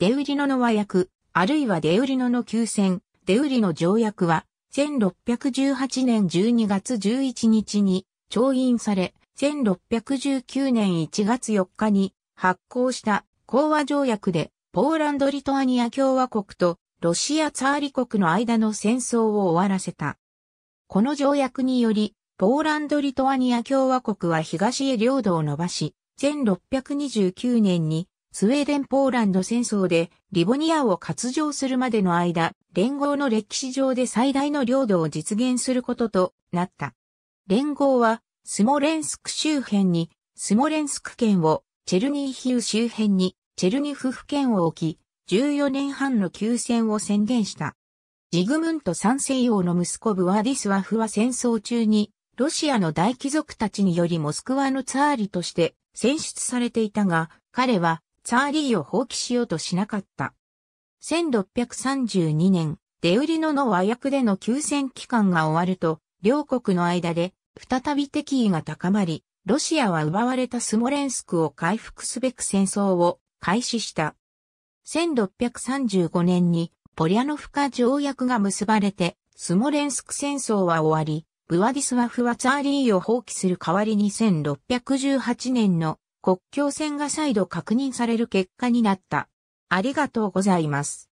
デウリノの和訳、あるいはデウリノの休戦、デウリの条約は、1618年12月11日に、調印され、1619年1月4日に発行した講和条約で、ポーランド・リトアニア共和国とロシア・ツァーリ国の間の戦争を終わらせた。この条約により、ポーランド・リトアニア共和国は東へ領土を伸ばし、1629年にスウェーデン・ポーランド戦争でリボニアを割譲するまでの間、連合の歴史上で最大の領土を実現することとなった。連合は、スモレンスク周辺に、スモレンスク県を、チェルニーヒウ周辺に、チェルニフ府県を置き、14年半の休戦を宣言した。ジグムント三世王の息子ブワディスワフは戦争中に、ロシアの大貴族たちによりモスクワのツァーリとして選出されていたが、彼はサーリーを放棄しようとしなかった。1632年、デウリノの和訳での休戦期間が終わると、両国の間で再び敵意が高まり、ロシアは奪われたスモレンスクを回復すべく戦争を開始した。1635年にポリャノフカ条約が結ばれて、スモレンスク戦争は終わり、ブワディスワフはツァーリーを放棄する代わりに1618年の国境線が再度確認される結果になった。ありがとうございます。